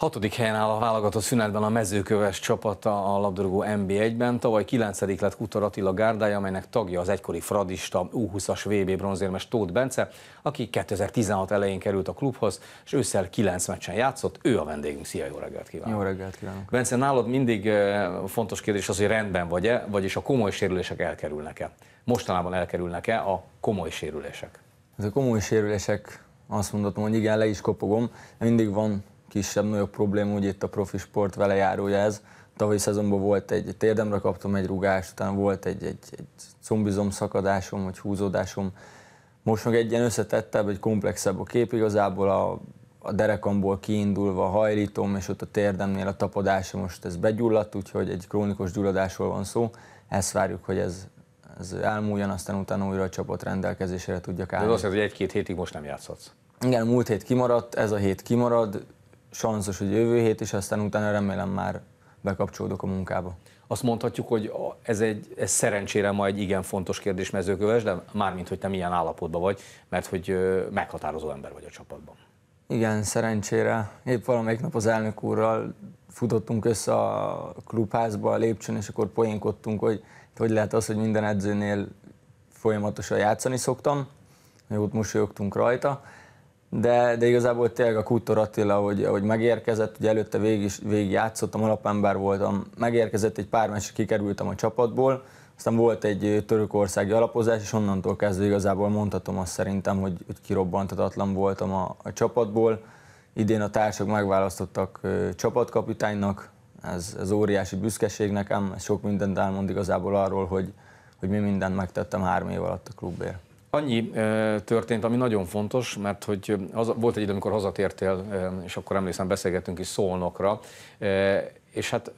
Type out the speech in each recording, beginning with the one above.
Hatodik helyen áll a válogatott szünetben a mezőköves csapata a labdarúgó NB1-ben. Tavaly kilencedik lett Kutor Attila gárdája, amelynek tagja az egykori fradista U20-as VB bronzérmes Tóth Bence, aki 2016 elején került a klubhoz, és ősszel kilenc meccsen játszott. Ő a vendégünk. Szia, jó reggelt kívánok! Jó reggelt kívánok! Bence, nálad mindig eh, fontos kérdés az, hogy rendben vagy-e, vagyis a komoly sérülések elkerülnek-e? Mostanában elkerülnek-e a komoly sérülések? Ez a komoly sérülések azt mondhatom, hogy igen, le is kopogom, mindig van kisebb-nagyobb probléma, ugye itt a profi sport velejárója ez. tavaly szezonban volt egy, térdemre kaptam egy rugást, utána volt egy, egy, egy combizom szakadásom, vagy húzódásom. Most meg egy ilyen összetettebb, egy komplexebb a kép, igazából a, a derekamból kiindulva a hajlítom, és ott a térdemnél a tapadásom most ez begyulladt, úgyhogy egy krónikus gyulladásról van szó. Ezt várjuk, hogy ez, ez elmúljon, aztán utána újra a csapat rendelkezésére tudjak állni. De az azt hogy egy-két hétig most nem játszhatsz. Igen, múlt hét kimaradt, ez a hét kimarad, sanszos, hogy jövő hét, és aztán utána remélem már bekapcsolódok a munkába. Azt mondhatjuk, hogy ez, egy, ez szerencsére ma egy igen fontos kérdés mezőköves, de mármint, hogy te milyen állapotban vagy, mert hogy meghatározó ember vagy a csapatban. Igen, szerencsére. Épp valamelyik nap az elnök úrral futottunk össze a klubházba, a lépcsőn, és akkor poénkodtunk, hogy hogy lehet az, hogy minden edzőnél folyamatosan játszani szoktam. Jót mosolyogtunk rajta, de, de igazából tényleg a Kútor Attila, hogy, hogy megérkezett, ugye előtte végig, is, végig játszottam, alapember voltam, megérkezett egy pár meccsre kikerültem a csapatból, aztán volt egy törökországi alapozás, és onnantól kezdve igazából mondhatom azt szerintem, hogy, hogy kirobbantatatlan voltam a, a csapatból. Idén a társak megválasztottak csapatkapitánynak, ez, ez óriási büszkeség nekem, ez sok mindent elmond igazából arról, hogy, hogy mi mindent megtettem három év alatt a klubért. Annyi történt, ami nagyon fontos, mert hogy az, volt egy idő, amikor hazatértél, és akkor emlékszem, beszélgettünk is Szolnokra, és hát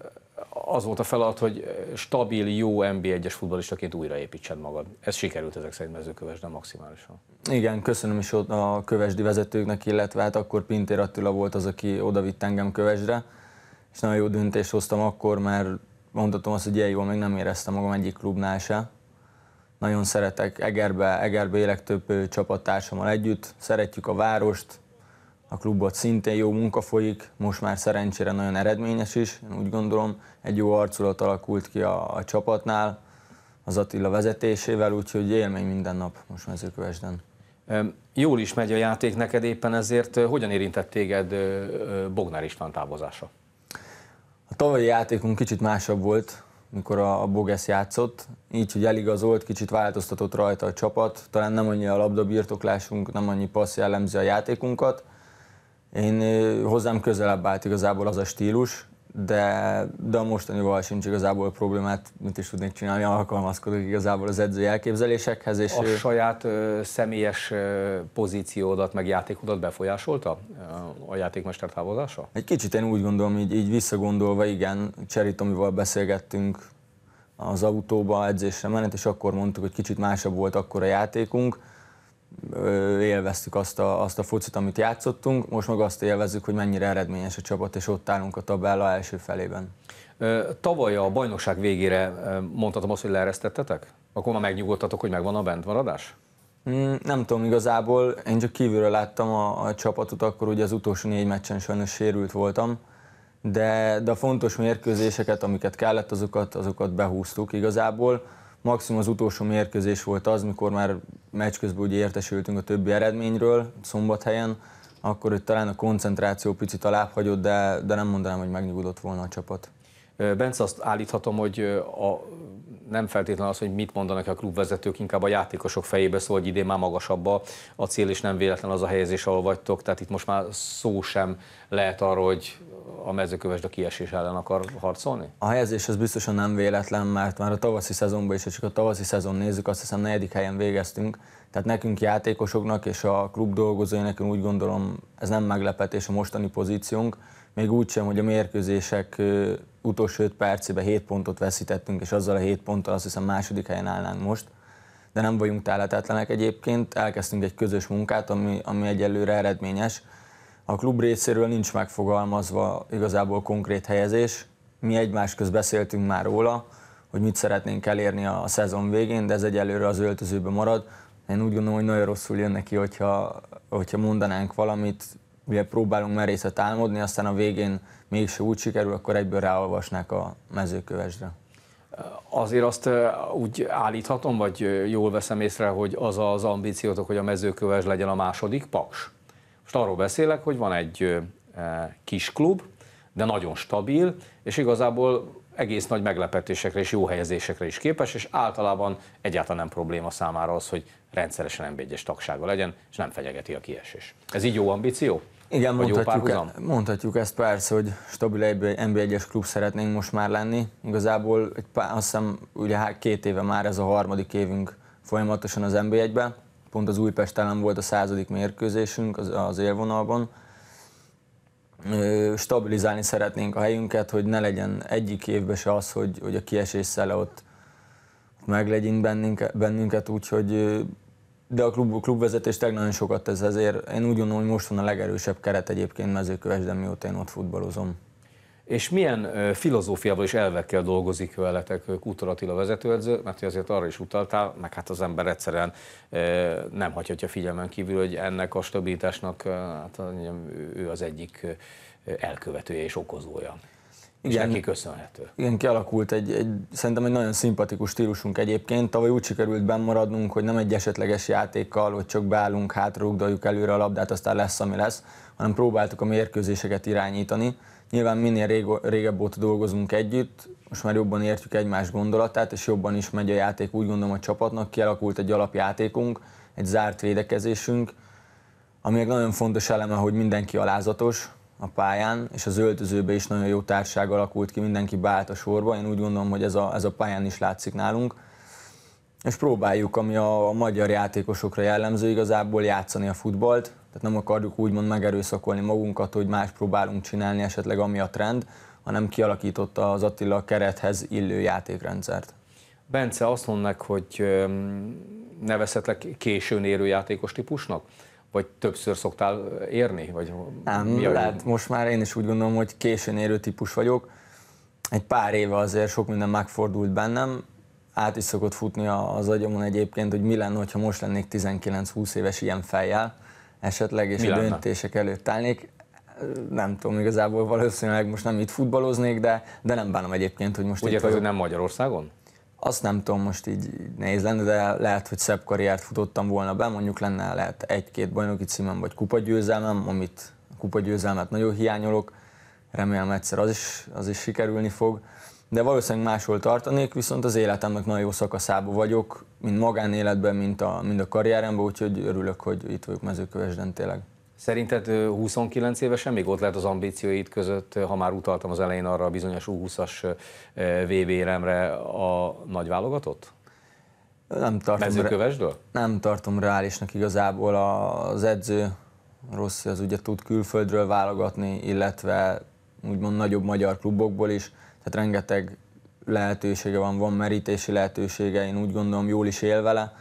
az volt a feladat, hogy stabil, jó NB1-es futbolistaként újraépítsed magad. Ez sikerült ezek szerint mezőkövesden maximálisan. Igen, köszönöm is a kövesdi vezetőknek, illetve hát akkor Pintér Attila volt az, aki vitt engem kövesdre, és nagyon jó döntést hoztam akkor, mert mondhatom azt, hogy ilyen jól még nem éreztem magam egyik klubnál se, nagyon szeretek Egerbe, Egerbe élek több csapattársammal együtt, szeretjük a várost, a klubot szintén jó munka folyik, most már szerencsére nagyon eredményes is, én úgy gondolom, egy jó arculat alakult ki a, a csapatnál, az Attila vezetésével, úgyhogy élmény minden nap most mezőkövesden. Jól is megy a játék neked éppen ezért. Hogyan érintett téged Bognár István távozása? A tavalyi játékunk kicsit másabb volt, amikor a, a Bogesz játszott, így, hogy eligazolt, kicsit változtatott rajta a csapat, talán nem annyi a labda birtoklásunk, nem annyi passz jellemzi a játékunkat. Én hozzám közelebb állt igazából az a stílus, de, de a mostanival sincs igazából problémát, mit is tudnék csinálni, alkalmazkodok igazából az edzői elképzelésekhez. És a ő... saját ö, személyes ö, pozíciódat, meg játékodat befolyásolta a játékmester távozása? Egy kicsit én úgy gondolom, így, így visszagondolva, igen, Cseri amivel beszélgettünk az autóba edzésre menet, és akkor mondtuk, hogy kicsit másabb volt akkor a játékunk, élveztük azt a, azt a focit, amit játszottunk, most meg azt élvezzük, hogy mennyire eredményes a csapat, és ott állunk a tabella első felében. Tavaly a bajnokság végére mondhatom azt, hogy leeresztettetek? Akkor már megnyugodtatok, hogy megvan a bentmaradás? Mm, nem tudom igazából, én csak kívülről láttam a, a csapatot, akkor ugye az utolsó négy meccsen sajnos sérült voltam, de, de a fontos mérkőzéseket, amiket kellett, azokat, azokat behúztuk igazából. Maximum az utolsó mérkőzés volt az, mikor már meccs közben ugye értesültünk a többi eredményről, szombathelyen, akkor hogy talán a koncentráció picit alább hagyott, de, de nem mondanám, hogy megnyugodott volna a csapat. Bence, azt állíthatom, hogy a, nem feltétlenül az, hogy mit mondanak a klubvezetők, inkább a játékosok fejébe szól, hogy idén már magasabb a cél, és nem véletlen az a helyezés, ahol vagytok. Tehát itt most már szó sem lehet arról, hogy a mezőkövesd a kiesés ellen akar harcolni? A helyezés az biztosan nem véletlen, mert már a tavaszi szezonban is, ha csak a tavaszi szezon nézzük, azt hiszem negyedik helyen végeztünk, tehát nekünk játékosoknak és a klub dolgozóinak úgy gondolom ez nem meglepetés a mostani pozíciónk, még úgy sem, hogy a mérkőzések utolsó 5 percében 7 pontot veszítettünk, és azzal a 7 ponttal azt hiszem második helyen állnánk most de nem vagyunk táletetlenek egyébként. Elkezdtünk egy közös munkát, ami, ami egyelőre eredményes, a klub részéről nincs megfogalmazva igazából konkrét helyezés. Mi egymás köz beszéltünk már róla, hogy mit szeretnénk elérni a szezon végén, de ez egyelőre az öltözőbe marad. Én úgy gondolom, hogy nagyon rosszul jön neki, hogyha, hogyha mondanánk valamit, ugye próbálunk merészet álmodni, aztán a végén mégse úgy sikerül, akkor egyből ráolvasnák a mezőkövesre. Azért azt úgy állíthatom, vagy jól veszem észre, hogy az az ambíciótok, hogy a mezőköves legyen a második paks? Hát arról beszélek, hogy van egy e, kis klub, de nagyon stabil, és igazából egész nagy meglepetésekre és jó helyezésekre is képes, és általában egyáltalán nem probléma számára az, hogy rendszeresen nb tagsága legyen, és nem fenyegeti a kiesés. Ez így jó ambíció? Igen, Vagy mondhatjuk, e, mondhatjuk ezt persze, hogy stabil nb 1 klub szeretnénk most már lenni. Igazából egy pár, azt hiszem, ugye két éve már ez a harmadik évünk folyamatosan az NB1-ben, Pont az Újpest ellen volt a századik mérkőzésünk az, az élvonalban. Stabilizálni szeretnénk a helyünket, hogy ne legyen egyik évben se az, hogy, hogy a kiesés szele ott meglegyünk bennünket, bennünket úgyhogy de a klub, a klubvezetés tegnap nagyon sokat tesz ezért. Én úgy gondolom, hogy most van a legerősebb keret egyébként mezőkövesden, mióta én ott futballozom. És milyen filozófiával és elvekkel dolgozik veletek Kútor Attila vezetőedző, mert azért arra is utaltál, meg hát az ember egyszerűen nem hagyhatja figyelmen kívül, hogy ennek a stabilitásnak hát, ő az egyik elkövetője és okozója. Igen, és neki köszönhető. Igen, kialakult egy, egy, szerintem egy nagyon szimpatikus stílusunk egyébként. Tavaly úgy sikerült bennmaradnunk, hogy nem egy esetleges játékkal, hogy csak beállunk, hátrugdaljuk előre a labdát, aztán lesz, ami lesz, hanem próbáltuk a mérkőzéseket irányítani. Nyilván minél rég, régebb óta dolgozunk együtt, most már jobban értjük egymás gondolatát, és jobban is megy a játék, úgy gondolom a csapatnak, kialakult egy alapjátékunk, egy zárt védekezésünk, ami egy nagyon fontos eleme, hogy mindenki alázatos, a pályán, és az öltözőbe is nagyon jó társág alakult ki, mindenki beállt a sorba, én úgy gondolom, hogy ez a, ez a pályán is látszik nálunk. És próbáljuk, ami a, a magyar játékosokra jellemző, igazából játszani a futbalt, tehát nem akarjuk úgymond megerőszakolni magunkat, hogy más próbálunk csinálni esetleg ami a trend, hanem kialakította az Attila kerethez illő játékrendszert. Bence, azt mondnak, hogy nevezhetlek későn érő játékos típusnak? vagy többször szoktál érni? Vagy nem, mi lehet, most már én is úgy gondolom, hogy későn érő típus vagyok. Egy pár éve azért sok minden megfordult bennem, át is szokott futni az agyamon egyébként, hogy mi lenne, ha most lennék 19-20 éves ilyen fejjel, esetleg, és mi a lenne? döntések előtt állnék. Nem tudom, igazából valószínűleg most nem itt futballoznék, de, de nem bánom egyébként, hogy most Ugye itt vagyok. Ugye, nem Magyarországon? Azt nem tudom, most így nehéz lenne, de lehet, hogy szebb karriert futottam volna be, mondjuk lenne lehet egy-két bajnoki címem vagy kupagyőzelmem, amit a kupagyőzelmet nagyon hiányolok, remélem egyszer az is, az is sikerülni fog, de valószínűleg máshol tartanék, viszont az életemnek nagyon jó szakaszában vagyok, mind magánéletben, mind a, mind a karrieremben, úgyhogy örülök, hogy itt vagyok mezőkövesden tényleg. Szerinted 29 évesen még ott lehet az ambícióid között, ha már utaltam az elején arra a bizonyos U20-as vb remre a nagy válogatott? Nem tartom, nem tartom reálisnak igazából az edző Rossi az ugye tud külföldről válogatni, illetve úgymond nagyobb magyar klubokból is, tehát rengeteg lehetősége van, van merítési lehetősége, én úgy gondolom jól is él vele,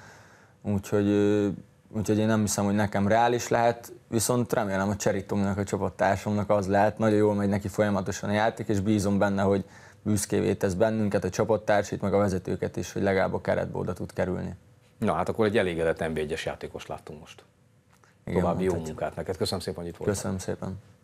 úgyhogy, úgyhogy én nem hiszem, hogy nekem reális lehet, viszont remélem, a Cseritomnak, a csapattársamnak az lehet, nagyon jól megy neki folyamatosan a játék, és bízom benne, hogy büszkévé tesz bennünket, a csapattársait, meg a vezetőket is, hogy legalább a keretbe oda tud kerülni. Na hát akkor egy elégedett NB1-es játékos láttunk most. Igen, További jó munkát neked. Köszönöm szépen, hogy itt voltál. Köszönöm szépen.